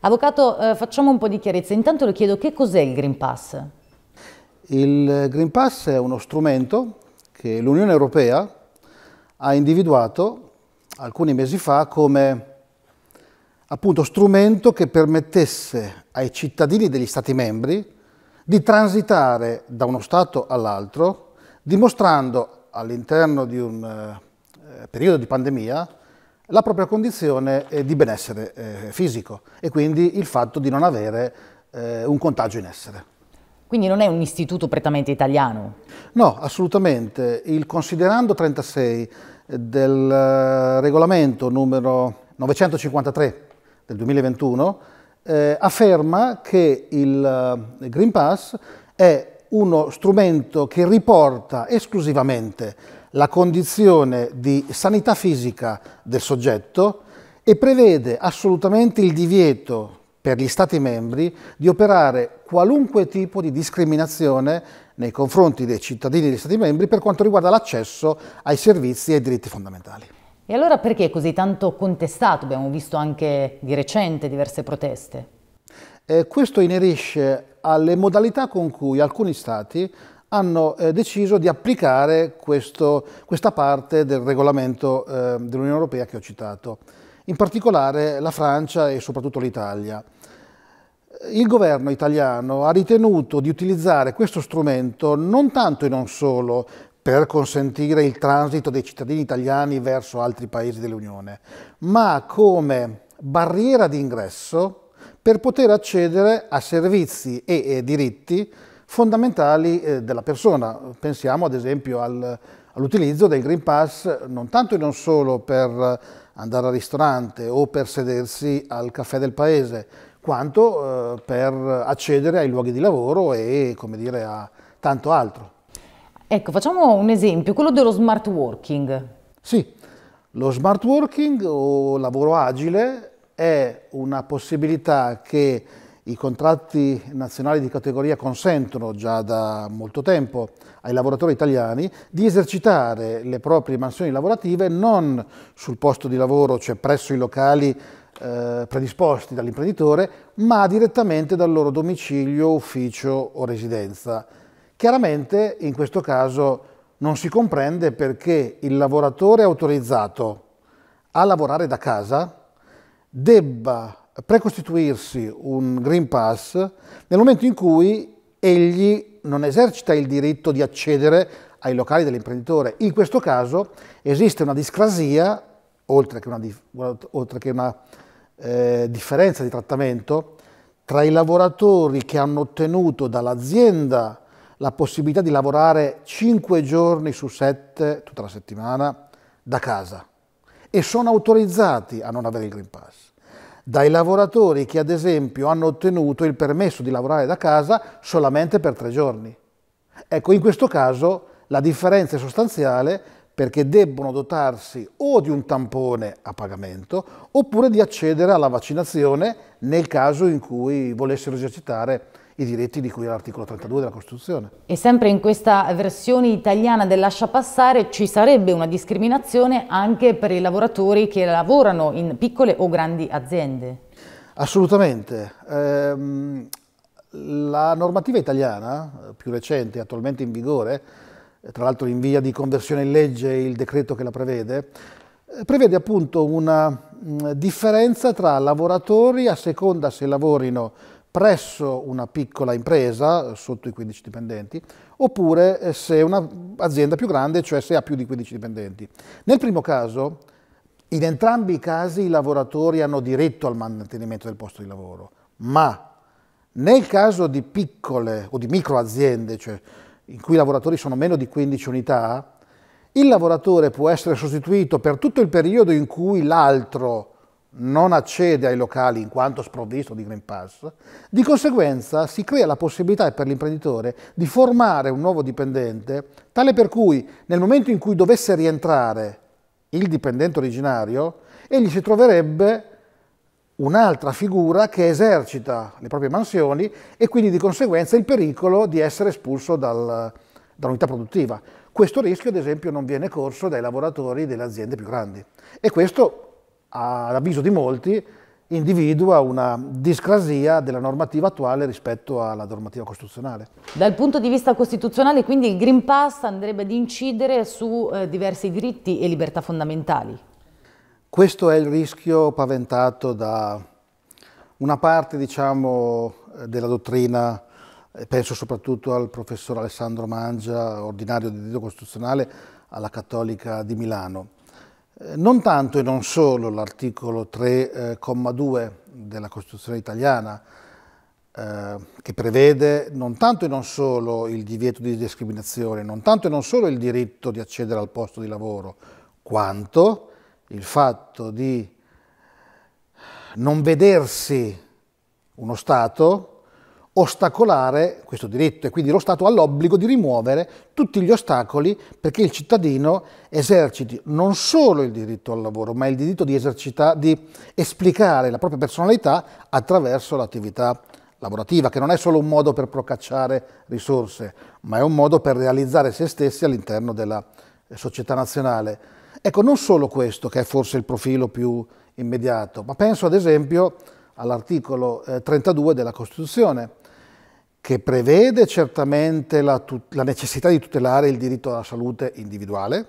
Avvocato, eh, facciamo un po' di chiarezza. Intanto le chiedo che cos'è il Green Pass? Il Green Pass è uno strumento che l'Unione Europea ha individuato alcuni mesi fa come appunto strumento che permettesse ai cittadini degli Stati membri di transitare da uno Stato all'altro dimostrando all'interno di un eh, periodo di pandemia la propria condizione eh, di benessere eh, fisico e quindi il fatto di non avere eh, un contagio in essere. Quindi non è un istituto prettamente italiano? No, assolutamente. Il considerando 36 del regolamento numero 953 del 2021 eh, afferma che il Green Pass è uno strumento che riporta esclusivamente la condizione di sanità fisica del soggetto e prevede assolutamente il divieto per gli Stati membri di operare qualunque tipo di discriminazione nei confronti dei cittadini degli Stati membri per quanto riguarda l'accesso ai servizi e ai diritti fondamentali. E allora perché è così tanto contestato? Abbiamo visto anche di recente diverse proteste. Eh, questo inerisce alle modalità con cui alcuni Stati hanno eh, deciso di applicare questo, questa parte del regolamento eh, dell'Unione Europea che ho citato, in particolare la Francia e soprattutto l'Italia. Il governo italiano ha ritenuto di utilizzare questo strumento non tanto e non solo per consentire il transito dei cittadini italiani verso altri paesi dell'Unione, ma come barriera d'ingresso per poter accedere a servizi e, e diritti fondamentali eh, della persona. Pensiamo ad esempio al, all'utilizzo del Green Pass non tanto e non solo per andare al ristorante o per sedersi al caffè del paese, quanto eh, per accedere ai luoghi di lavoro e come dire, a tanto altro. Ecco, facciamo un esempio, quello dello smart working. Sì, lo smart working o lavoro agile è una possibilità che i contratti nazionali di categoria consentono già da molto tempo ai lavoratori italiani di esercitare le proprie mansioni lavorative non sul posto di lavoro, cioè presso i locali eh, predisposti dall'imprenditore, ma direttamente dal loro domicilio, ufficio o residenza. Chiaramente in questo caso non si comprende perché il lavoratore autorizzato a lavorare da casa debba precostituirsi un Green Pass nel momento in cui egli non esercita il diritto di accedere ai locali dell'imprenditore. In questo caso esiste una discrasia, oltre che una, oltre che una eh, differenza di trattamento, tra i lavoratori che hanno ottenuto dall'azienda la possibilità di lavorare 5 giorni su 7, tutta la settimana, da casa e sono autorizzati a non avere il Green Pass dai lavoratori che ad esempio hanno ottenuto il permesso di lavorare da casa solamente per tre giorni. Ecco, in questo caso la differenza è sostanziale perché debbono dotarsi o di un tampone a pagamento oppure di accedere alla vaccinazione nel caso in cui volessero esercitare i diritti di cui è l'articolo 32 della Costituzione. E sempre in questa versione italiana del lascia passare ci sarebbe una discriminazione anche per i lavoratori che lavorano in piccole o grandi aziende? Assolutamente. Eh, la normativa italiana eh, più recente, attualmente in vigore, eh, tra l'altro in via di conversione in legge il decreto che la prevede, eh, prevede appunto una mh, differenza tra lavoratori a seconda se lavorino presso una piccola impresa eh, sotto i 15 dipendenti oppure eh, se è un'azienda più grande, cioè se ha più di 15 dipendenti. Nel primo caso, in entrambi i casi i lavoratori hanno diritto al mantenimento del posto di lavoro, ma nel caso di piccole o di micro aziende, cioè in cui i lavoratori sono meno di 15 unità, il lavoratore può essere sostituito per tutto il periodo in cui l'altro non accede ai locali in quanto sprovvisto di Green Pass, di conseguenza si crea la possibilità per l'imprenditore di formare un nuovo dipendente, tale per cui nel momento in cui dovesse rientrare il dipendente originario, egli si troverebbe un'altra figura che esercita le proprie mansioni e quindi di conseguenza il pericolo di essere espulso dal, dall'unità produttiva. Questo rischio, ad esempio, non viene corso dai lavoratori delle aziende più grandi. E questo ad avviso di molti, individua una discrasia della normativa attuale rispetto alla normativa costituzionale. Dal punto di vista costituzionale quindi il Green Pass andrebbe ad incidere su eh, diversi diritti e libertà fondamentali? Questo è il rischio paventato da una parte diciamo, della dottrina, penso soprattutto al professor Alessandro Mangia, ordinario di diritto costituzionale alla Cattolica di Milano, eh, non tanto e non solo l'articolo 3,2 eh, della Costituzione italiana, eh, che prevede non tanto e non solo il divieto di discriminazione, non tanto e non solo il diritto di accedere al posto di lavoro, quanto il fatto di non vedersi uno Stato ostacolare questo diritto e quindi lo Stato ha l'obbligo di rimuovere tutti gli ostacoli perché il cittadino eserciti non solo il diritto al lavoro, ma il diritto di, esercita- di esplicare la propria personalità attraverso l'attività lavorativa, che non è solo un modo per procacciare risorse, ma è un modo per realizzare se stessi all'interno della società nazionale. Ecco, non solo questo che è forse il profilo più immediato, ma penso ad esempio all'articolo 32 eh, della Costituzione, che prevede certamente la, la, necessità di tutelare il diritto alla salute individuale,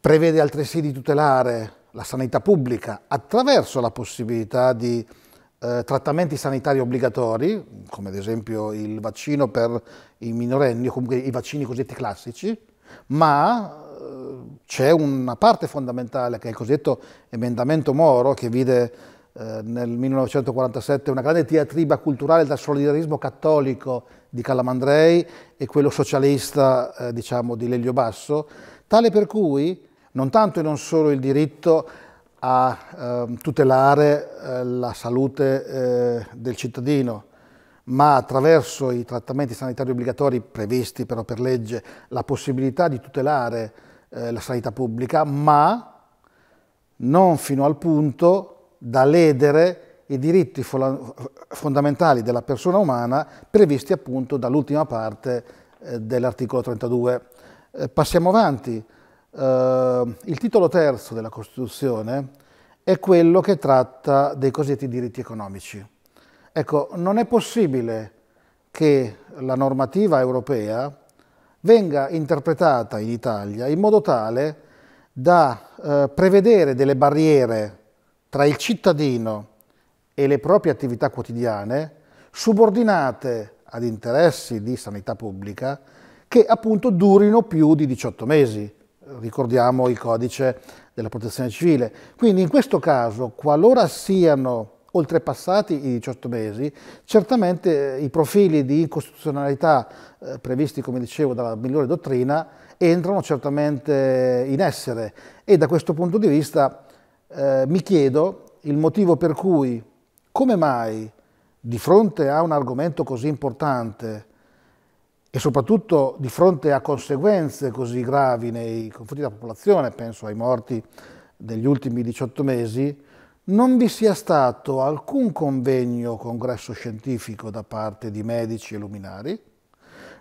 prevede altresì di tutelare la sanità pubblica attraverso la possibilità di eh, trattamenti sanitari obbligatori, come ad esempio il vaccino per i minorenni o comunque i vaccini cosiddetti classici, ma eh, c'è una parte fondamentale che è il cosiddetto emendamento Moro che vide eh, nel 1947 una grande diatriba culturale dal solidarismo cattolico di Calamandrei e quello socialista eh, diciamo, di Lelio Basso, tale per cui non tanto e non solo il diritto a eh, tutelare eh, la salute eh, del cittadino, ma attraverso i trattamenti sanitari obbligatori previsti però per legge la possibilità di tutelare eh, la sanità pubblica, ma non fino al punto da ledere i diritti fondamentali della persona umana previsti appunto dall'ultima parte eh, dell'articolo 32. Eh, passiamo avanti. Eh, il titolo terzo della Costituzione è quello che tratta dei cosiddetti diritti economici. Ecco, non è possibile che la normativa europea venga interpretata in Italia in modo tale da prevedere delle barriere tra il cittadino e le proprie attività quotidiane subordinate ad interessi di sanità pubblica che appunto durino più di 18 mesi. Ricordiamo il codice della protezione civile. Quindi in questo caso, qualora siano oltrepassati i 18 mesi, certamente eh, i profili di incostituzionalità eh, previsti, come dicevo, dalla migliore dottrina entrano certamente in essere e da questo punto di vista eh, mi chiedo il motivo per cui, come mai, di fronte a un argomento così importante e soprattutto di fronte a conseguenze così gravi nei confronti della popolazione, penso ai morti degli ultimi 18 mesi, non vi sia stato alcun convegno, congresso scientifico da parte di medici e luminari,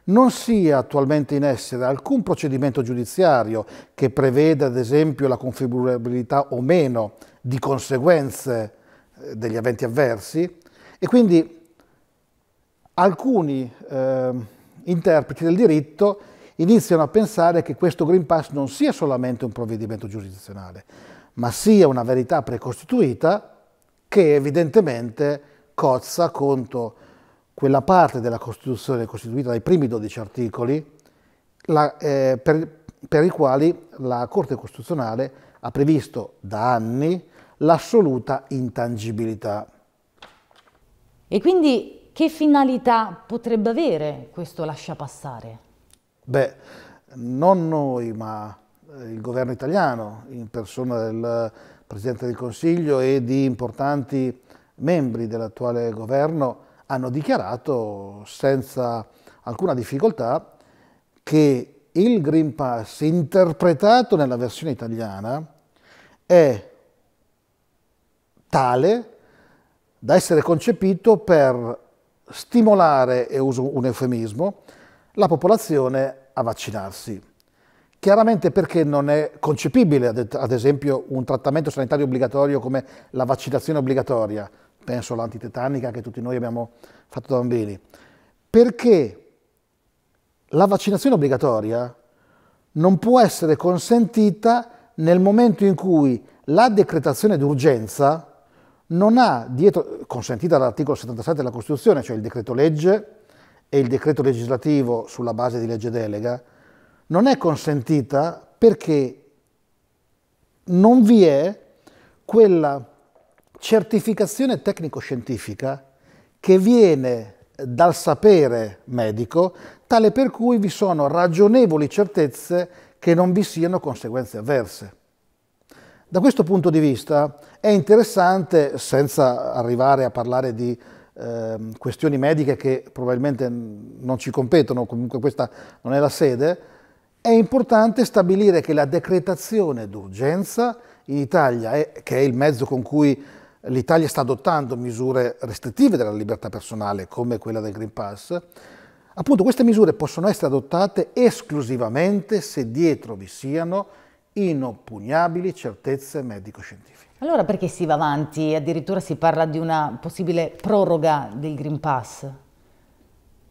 non sia attualmente in essere alcun procedimento giudiziario che preveda ad esempio la configurabilità o meno di conseguenze eh, degli eventi avversi e quindi alcuni eh, interpreti del diritto iniziano a pensare che questo Green Pass non sia solamente un provvedimento giurisdizionale, ma sia una verità precostituita che evidentemente cozza contro quella parte della Costituzione costituita dai primi 12 articoli la, eh, per, per i quali la Corte Costituzionale ha previsto da anni l'assoluta intangibilità. E quindi che finalità potrebbe avere questo lasciapassare? Beh, non noi, ma eh, il governo italiano, in persona del Presidente del Consiglio e di importanti membri dell'attuale governo, hanno dichiarato senza alcuna difficoltà che il Green Pass interpretato nella versione italiana è tale da essere concepito per stimolare, e uso un eufemismo, la popolazione a vaccinarsi. Chiaramente perché non è concepibile, ad esempio, un trattamento sanitario obbligatorio come la vaccinazione obbligatoria, penso all'antitetanica che tutti noi abbiamo fatto da bambini, perché la vaccinazione obbligatoria non può essere consentita nel momento in cui la decretazione d'urgenza non ha dietro, consentita dall'articolo 77 della Costituzione, cioè il decreto legge e il decreto legislativo sulla base di legge delega, non è consentita perché non vi è quella certificazione tecnico-scientifica che viene dal sapere medico, tale per cui vi sono ragionevoli certezze che non vi siano conseguenze avverse. Da questo punto di vista è interessante, senza arrivare a parlare di eh, questioni mediche che probabilmente non ci competono, comunque questa non è la sede, è importante stabilire che la decretazione d'urgenza in Italia, è, che è il mezzo con cui L'Italia sta adottando misure restrittive della libertà personale, come quella del Green Pass. Appunto, queste misure possono essere adottate esclusivamente se dietro vi siano inoppugnabili certezze medico-scientifiche. Allora perché si va avanti? Addirittura si parla di una possibile proroga del Green Pass?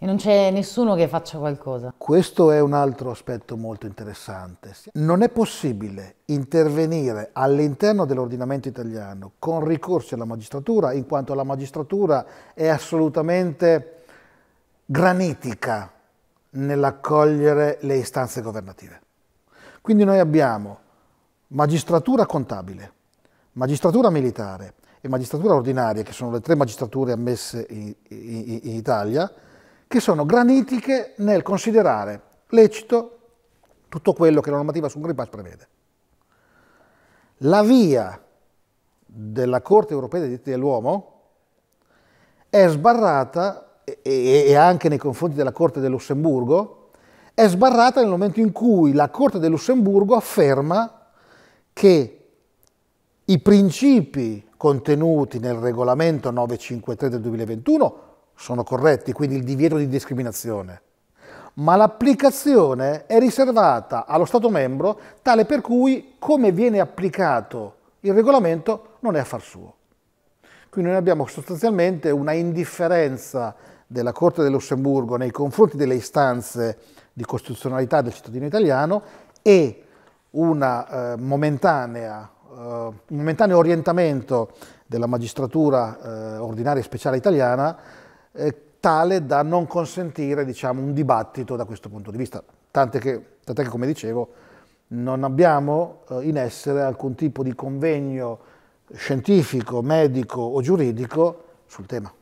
e non c'è nessuno che faccia qualcosa. Questo è un altro aspetto molto interessante. Non è possibile intervenire all'interno dell'ordinamento italiano con ricorsi alla magistratura, in quanto la magistratura è assolutamente granitica nell'accogliere le istanze governative. Quindi noi abbiamo magistratura contabile, magistratura militare e magistratura ordinaria, che sono le tre magistrature ammesse in, in, in Italia, che sono granitiche nel considerare lecito tutto quello che la normativa sul Green Pass prevede. La via della Corte europea dei diritti dell'uomo è sbarrata, e, e anche nei confronti della Corte del Lussemburgo, è sbarrata nel momento in cui la Corte del Lussemburgo afferma che i principi contenuti nel regolamento 953 del 2021 sono corretti, quindi il divieto di discriminazione, ma l'applicazione è riservata allo Stato membro tale per cui come viene applicato il regolamento non è affar suo. Quindi noi abbiamo sostanzialmente una indifferenza della Corte del Lussemburgo nei confronti delle istanze di costituzionalità del cittadino italiano e una, eh, momentanea, eh, un momentaneo orientamento della magistratura eh, ordinaria e speciale italiana eh, tale da non consentire diciamo, un dibattito da questo punto di vista. Tant'è che, tant'è che come dicevo, non abbiamo eh, in essere alcun tipo di convegno scientifico, medico o giuridico sul tema.